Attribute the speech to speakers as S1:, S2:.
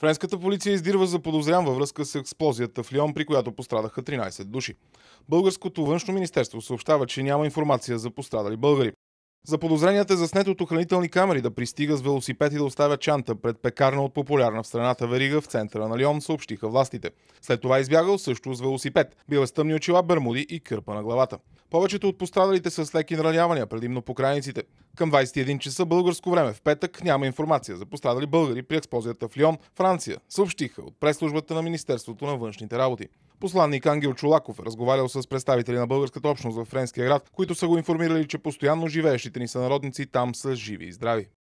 S1: Френската полиция издирва за подозрям във връзка с експлозията в Лион, при която пострадаха 13 души. Българското външно министерство съобщава, че няма информация за пострадали българи. За подозренията е заснет от охранителни камери да пристига с велосипед и да оставя чанта пред пекарна от популярна в страната верига в центъра на Лион, съобщиха властите. След това е избягал също с велосипед. Бил е с тъмни очила, бермуди и кърпа на главата. Повечето от пострадалите са с леки наранявания, предимно по крайниците. Към 21 часа българско време в петък няма информация за пострадали българи при експозията в Лион, Франция, съобщиха от пресслужбата на Министерството на външните работи. Посланник Ангел Чулаков е разговарял с представители на българската общност в Френския град, които са го информирали, че постоянно живеещите ни сънародници там са живи и здрави.